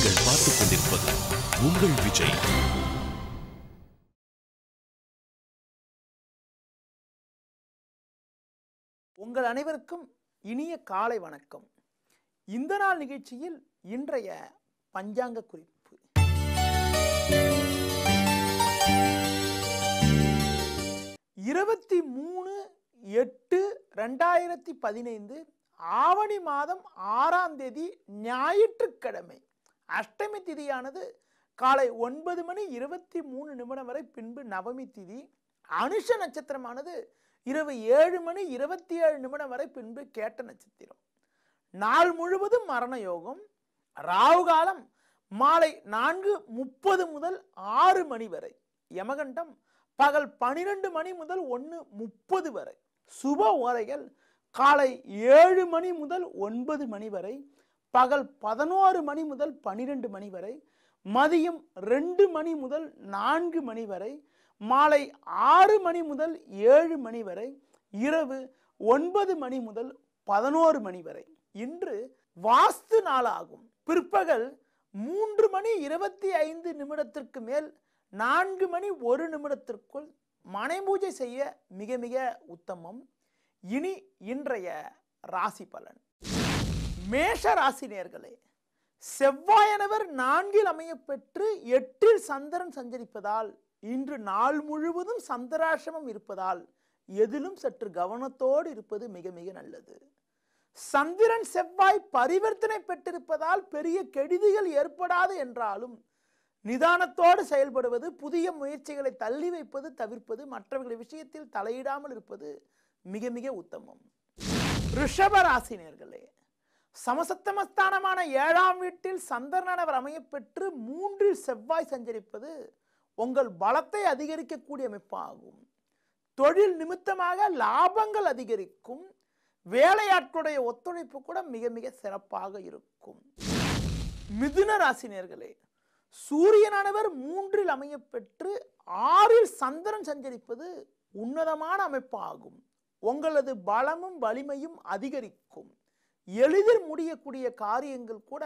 நீங்கள் பார்த்துக் கொண்டிருப்பது உங்கள் விஜய் உங்கள் அனைவருக்கும் இனிய காலை வணக்கம் இந்த நாள் நிகழ்ச்சியில் இன்றைய பஞ்சாங்க குறிப்பு இருபத்தி மூணு எட்டு ரெண்டாயிரத்தி பதினைந்து ஆவணி மாதம் ஆறாம் தேதி ஞாயிற்றுக்கிழமை அஷ்டமி திதியானது காலை ஒன்பது மணி இருபத்தி மூணு நிமிடம் வரை பின்பு நவமி திதி அனுஷ நட்சத்திரமானது இரவு ஏழு மணி இருபத்தி ஏழு நிமிடம் வரை பின்பு கேட்ட நட்சத்திரம் நாள் முழுவதும் மரண யோகம் ராவு காலம் மாலை நான்கு முப்பது முதல் ஆறு மணி வரை யமகண்டம் பகல் பனிரெண்டு மணி முதல் ஒன்று முப்பது வரை சுப ஓரைகள் காலை ஏழு மணி முதல் ஒன்பது மணி வரை பகல் பதினோரு மணி முதல் பனிரெண்டு மணி வரை மதியம் ரெண்டு மணி முதல் நான்கு மணி வரை மாலை ஆறு மணி முதல் ஏழு மணி வரை இரவு ஒன்பது மணி முதல் பதினோரு மணி வரை இன்று வாஸ்து நாளாகும் பிற்பகல் மூன்று மணி இருபத்தி ஐந்து நிமிடத்திற்கு மேல் நான்கு மணி ஒரு நிமிடத்திற்குள் மனை பூஜை செய்ய மிக மிக உத்தமம் இனி இன்றைய ராசி பலன் மேஷ ராசினியர்களே செவ்வாயனவர் நான்கில் அமைய பெற்று எட்டில் சந்திரன் சஞ்சரிப்பதால் இன்று நாள் முழுவதும் சந்திராசிரமம் இருப்பதால் எதிலும் சற்று கவனத்தோடு இருப்பது மிக மிக நல்லது சந்திரன் செவ்வாய் பரிவர்த்தனை பெற்றிருப்பதால் பெரிய கெடுதிகள் ஏற்படாது என்றாலும் நிதானத்தோடு செயல்படுவது புதிய முயற்சிகளை தள்ளி வைப்பது தவிர்ப்பது மற்றவர்கள் விஷயத்தில் தலையிடாமல் இருப்பது மிக மிக உத்தமம் ரிஷபராசினியர்களே சமசத்தமஸ்தானமான ஏழாம் வீட்டில் சந்திரனவர் அமையப்பெற்று மூன்றில் செவ்வாய் சஞ்சரிப்பது உங்கள் பலத்தை அதிகரிக்கக்கூடிய அமைப்பாகும் தொழில் நிமித்தமாக லாபங்கள் அதிகரிக்கும் வேலையாட்களுடைய ஒத்துழைப்பு கூட மிக மிக சிறப்பாக இருக்கும் மிதுன ராசினியர்களே சூரியனானவர் மூன்றில் அமைய பெற்று ஆறில் சந்திரன் சஞ்சரிப்பது உன்னதமான அமைப்பாகும் உங்களது பலமும் வலிமையும் அதிகரிக்கும் எளிதில் முடியக்கூடிய காரியங்கள் கூட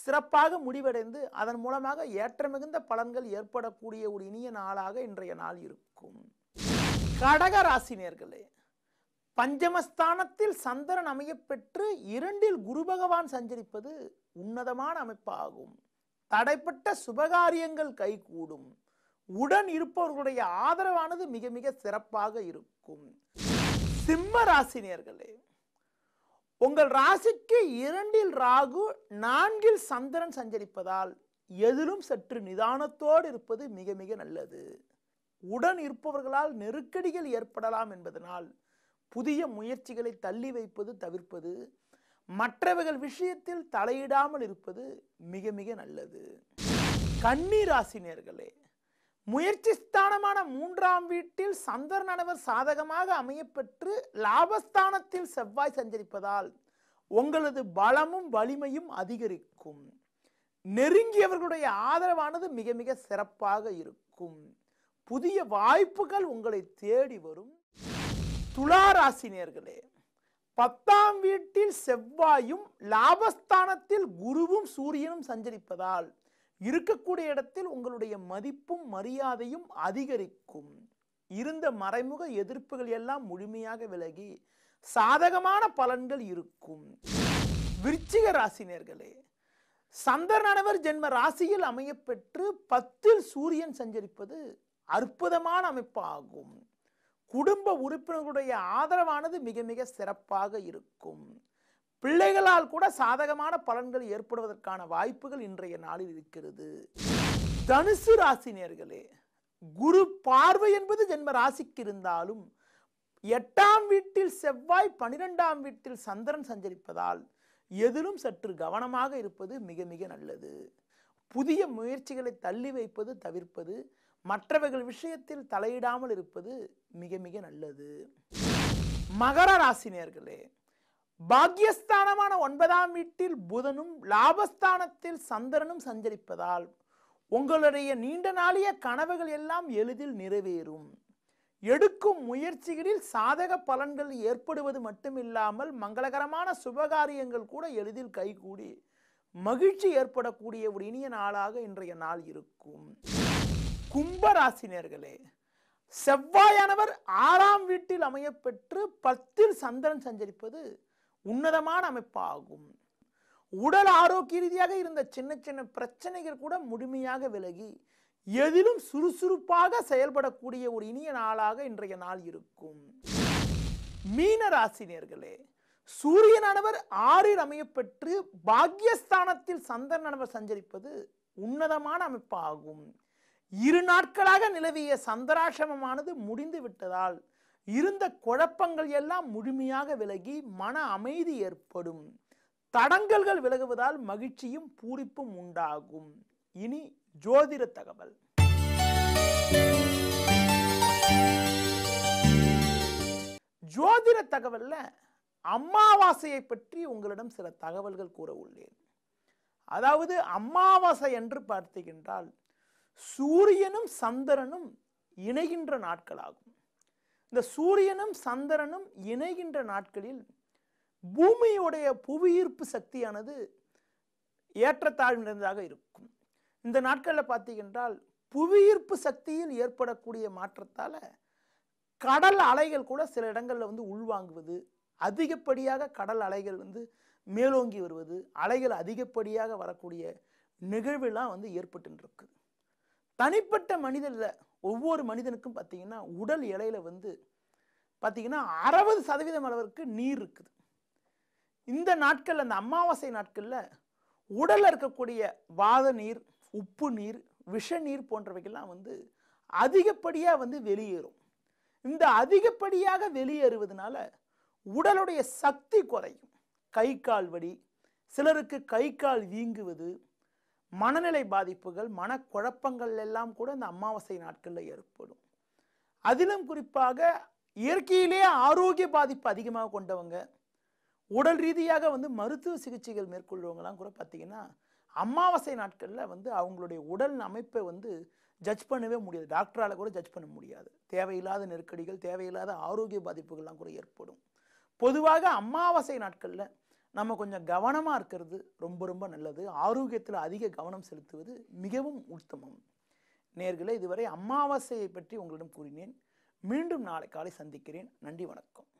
சிறப்பாக முடிவடைந்து அதன் மூலமாக ஏற்ற மிகுந்த பலன்கள் ஏற்படக்கூடிய ஒரு இனிய நாளாக இன்றைய நாள் இருக்கும் கடக ராசினியர்களே பஞ்சமஸ்தானத்தில் சந்திரன் அமையப்பெற்று இரண்டில் குரு பகவான் சஞ்சரிப்பது உன்னதமான அமைப்பாகும் தடைப்பட்ட சுபகாரியங்கள் கைகூடும் உடன் இருப்பவர்களுடைய ஆதரவானது மிக மிக சிறப்பாக இருக்கும் சிம்ம ராசினியர்களே உங்கள் ராசிக்கு இரண்டில் ராகு நான்கில் சந்திரன் சஞ்சரிப்பதால் எதிலும் சற்று நிதானத்தோடு இருப்பது மிக மிக நல்லது உடன் இருப்பவர்களால் நெருக்கடிகள் ஏற்படலாம் என்பதனால் புதிய முயற்சிகளை தள்ளி வைப்பது தவிர்ப்பது மற்றவர்கள் விஷயத்தில் தலையிடாமல் இருப்பது மிக மிக நல்லது கன்னி ராசினியர்களே முயற்சி ஸ்தானமான மூன்றாம் வீட்டில் நடவர் சாதகமாக அமையப்பெற்று லாபஸ்தானத்தில் செவ்வாய் சஞ்சரிப்பதால் உங்களது பலமும் வலிமையும் அதிகரிக்கும் நெருங்கியவர்களுடைய ஆதரவானது மிக மிக சிறப்பாக இருக்கும் புதிய வாய்ப்புகள் உங்களை தேடி வரும் துளாராசினியர்களே பத்தாம் வீட்டில் செவ்வாயும் லாபஸ்தானத்தில் குருவும் சூரியனும் சஞ்சரிப்பதால் இருக்கக்கூடிய இடத்தில் உங்களுடைய மதிப்பும் மரியாதையும் அதிகரிக்கும் இருந்த மறைமுக எதிர்ப்புகள் எல்லாம் முழுமையாக விலகி சாதகமான பலன்கள் இருக்கும் விருச்சிக ராசினியர்களே சந்திரனவர் ஜென்ம ராசியில் அமையப்பெற்று பத்தில் சூரியன் சஞ்சரிப்பது அற்புதமான அமைப்பாகும் குடும்ப உறுப்பினர்களுடைய ஆதரவானது மிக மிக சிறப்பாக இருக்கும் பிள்ளைகளால் கூட சாதகமான பலன்கள் ஏற்படுவதற்கான வாய்ப்புகள் இன்றைய நாளில் இருக்கிறது தனுசு ராசினியர்களே குரு பார்வை என்பது ஜென்ம ராசிக்கு இருந்தாலும் எட்டாம் வீட்டில் செவ்வாய் பனிரெண்டாம் வீட்டில் சந்திரன் சஞ்சரிப்பதால் எதிலும் சற்று கவனமாக இருப்பது மிக மிக நல்லது புதிய முயற்சிகளை தள்ளி வைப்பது தவிர்ப்பது மற்றவர்கள் விஷயத்தில் தலையிடாமல் இருப்பது மிக மிக நல்லது மகர ராசினியர்களே பாக்யஸ்தானமான ஒன்பதாம் வீட்டில் புதனும் லாபஸ்தானத்தில் சந்திரனும் சஞ்சரிப்பதால் உங்களுடைய நீண்ட நாளிய கனவுகள் எல்லாம் எளிதில் நிறைவேறும் எடுக்கும் முயற்சிகளில் சாதக பலன்கள் ஏற்படுவது மட்டுமில்லாமல் மங்களகரமான சுபகாரியங்கள் கூட எளிதில் கைகூடி மகிழ்ச்சி ஏற்படக்கூடிய ஒரு இனிய நாளாக இன்றைய நாள் இருக்கும் கும்பராசினியர்களே செவ்வாயானவர் ஆறாம் வீட்டில் அமையப்பெற்று பத்தில் சந்திரன் சஞ்சரிப்பது உன்னதமான அமைப்பாகும் உடல் ஆரோக்கிய ரீதியாக இருந்த சின்ன சின்ன பிரச்சனைகள் கூட முழுமையாக விலகி எதிலும் சுறுசுறுப்பாக செயல்படக்கூடிய ஒரு இனிய நாளாக இன்றைய நாள் இருக்கும் மீன ராசினியர்களே சூரியனானவர் ஆறில் அமையப்பெற்று பாக்யஸ்தானத்தில் சந்திரனானவர் சஞ்சரிப்பது உன்னதமான அமைப்பாகும் இரு நாட்களாக நிலவிய சந்திராசிரமமானது முடிந்து விட்டதால் இருந்த குழப்பங்கள் எல்லாம் முழுமையாக விலகி மன அமைதி ஏற்படும் தடங்கல்கள் விலகுவதால் மகிழ்ச்சியும் பூரிப்பும் உண்டாகும் இனி ஜோதிட தகவல் ஜோதிட தகவலில் அமாவாசையை பற்றி உங்களிடம் சில தகவல்கள் கூற உள்ளேன் அதாவது அமாவாசை என்று பார்த்துகின்றால் சூரியனும் சந்திரனும் இணைகின்ற நாட்களாகும் இந்த சூரியனும் சந்திரனும் இணைகின்ற நாட்களில் பூமியுடைய புவியீர்ப்பு சக்தியானது ஏற்றத்தாழ் நிறைந்ததாக இருக்கும் இந்த நாட்களில் பார்த்தீங்கன்றால் புவியீர்ப்பு சக்தியில் ஏற்படக்கூடிய மாற்றத்தால் கடல் அலைகள் கூட சில இடங்களில் வந்து உள்வாங்குவது அதிகப்படியாக கடல் அலைகள் வந்து மேலோங்கி வருவது அலைகள் அதிகப்படியாக வரக்கூடிய நிகழ்வுலாம் வந்து ஏற்பட்டு இருக்குது தனிப்பட்ட மனிதர்களை ஒவ்வொரு மனிதனுக்கும் பார்த்திங்கன்னா உடல் இலையில் வந்து பார்த்திங்கன்னா அறுபது சதவீதம் அளவிற்கு நீர் இருக்குது இந்த நாட்களில் அந்த அமாவாசை நாட்களில் உடலில் இருக்கக்கூடிய வாத நீர் உப்பு நீர் விஷ நீர் போன்றவைகள்லாம் வந்து அதிகப்படியாக வந்து வெளியேறும் இந்த அதிகப்படியாக வெளியேறுவதனால உடலுடைய சக்தி குறையும் கை கால் வலி சிலருக்கு கை கால் வீங்குவது மனநிலை பாதிப்புகள் மனக்குழப்பங்கள் எல்லாம் கூட இந்த அமாவாசை நாட்களில் ஏற்படும் அதிலும் குறிப்பாக இயற்கையிலே ஆரோக்கிய பாதிப்பு அதிகமாக கொண்டவங்க உடல் ரீதியாக வந்து மருத்துவ சிகிச்சைகள் மேற்கொள்வங்கெல்லாம் கூட பார்த்திங்கன்னா அமாவாசை நாட்களில் வந்து அவங்களுடைய உடல் அமைப்பை வந்து ஜட்ஜ் பண்ணவே முடியாது டாக்டரால் கூட ஜட்ஜ் பண்ண முடியாது தேவையில்லாத நெருக்கடிகள் தேவையில்லாத ஆரோக்கிய பாதிப்புகள்லாம் கூட ஏற்படும் பொதுவாக அமாவாசை நாட்களில் நம்ம கொஞ்சம் கவனமாக இருக்கிறது ரொம்ப ரொம்ப நல்லது ஆரோக்கியத்தில் அதிக கவனம் செலுத்துவது மிகவும் உத்தமம் நேர்களை இதுவரை அமாவாசையை பற்றி உங்களிடம் கூறினேன் மீண்டும் நாளை காலை சந்திக்கிறேன் நன்றி வணக்கம்